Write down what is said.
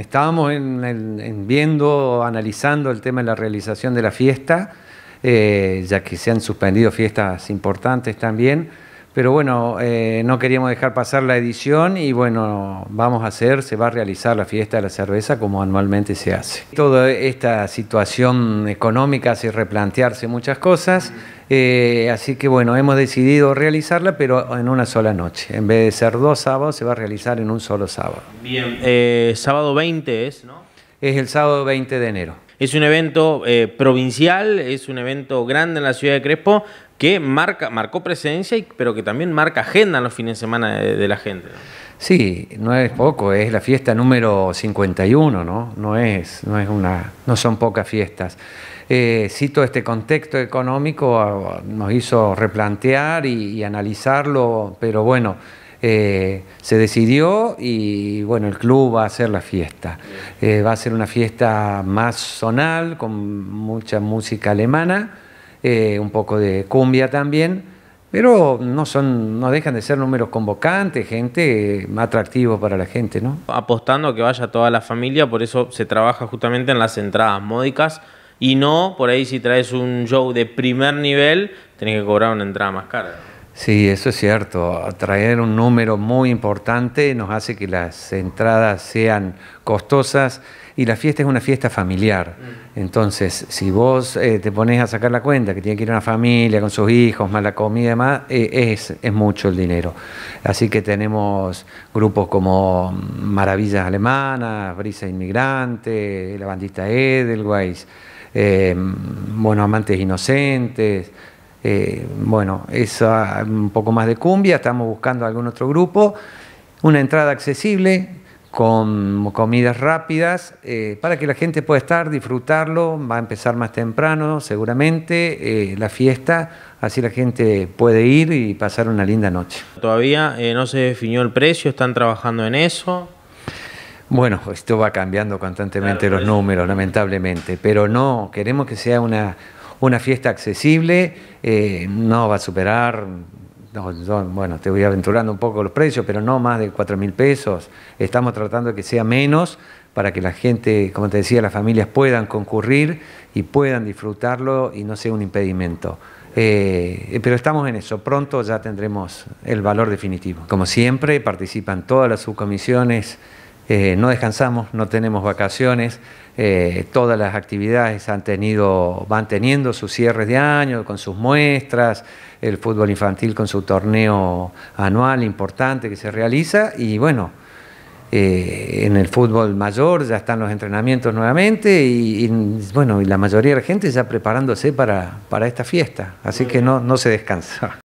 estábamos viendo, analizando el tema de la realización de la fiesta, eh, ya que se han suspendido fiestas importantes también. Pero bueno, eh, no queríamos dejar pasar la edición y bueno, vamos a hacer, se va a realizar la fiesta de la cerveza como anualmente se hace. Toda esta situación económica hace replantearse muchas cosas, eh, así que bueno, hemos decidido realizarla pero en una sola noche. En vez de ser dos sábados, se va a realizar en un solo sábado. Bien, eh, sábado 20 es, ¿no? Es el sábado 20 de enero. Es un evento eh, provincial, es un evento grande en la ciudad de Crespo que marca, marcó presencia, y pero que también marca agenda en los fines de semana de, la gente. Sí, no es poco, es la fiesta número 51, ¿no? No es, no es una, no son pocas fiestas. Eh, cito este contexto económico, ah, nos hizo replantear y analizarlo, pero bueno. Eh, se decidió y bueno, el club va a hacer la fiesta. Eh, va a ser una fiesta más zonal, con mucha música alemana, eh, un poco de cumbia también, pero no, son, no dejan de ser números convocantes, gente más atractivo para la gente. ¿no? Apostando a que vaya toda la familia, por eso se trabaja justamente en las entradas módicas. Y no, por ahí si traes un show de primer nivel, tenés que cobrar una entrada más cara. Sí, eso es cierto. Traer un número muy importante nos hace que las entradas sean costosas y la fiesta es una fiesta familiar. Mm. Entonces, si vos eh, te pones a sacar la cuenta que tiene que ir una familia con sus hijos, más la comida y demás, eh, es, mucho el dinero. Así que tenemos grupos como Maravillas Alemanas, Brisa Inmigrante, La Bandista Edelweiss, eh, Buenos Amantes Inocentes. Eh, bueno, es ah, un poco más de cumbia, estamos buscando algún otro grupo. Una entrada accesible con comidas rápidas eh, para que la gente pueda estar, disfrutarlo. Va a empezar más temprano, seguramente, eh, la fiesta. Así la gente puede ir y pasar una linda noche. Todavía no se definió el precio, están trabajando en eso. Bueno, esto va cambiando constantemente los números, lamentablemente, pero no, queremos que sea una una fiesta accesible, eh, no va a superar, bueno, te voy aventurando un poco los precios, pero no más de 4 mil pesos. Estamos tratando de que sea menos para que la gente, como te decía, las familias puedan concurrir y puedan disfrutarlo y no sea un impedimento. Eh, pero estamos en eso, pronto ya tendremos el valor definitivo. Como siempre, participan todas las subcomisiones eh, no descansamos, no tenemos vacaciones, eh, todas las actividades han tenido, van teniendo sus cierres de año, con sus muestras, el fútbol infantil con su torneo anual importante que se realiza y bueno, eh, en el fútbol mayor ya están los entrenamientos nuevamente y, bueno, y la mayoría de la gente ya preparándose para, para esta fiesta, así que no, no se descansa.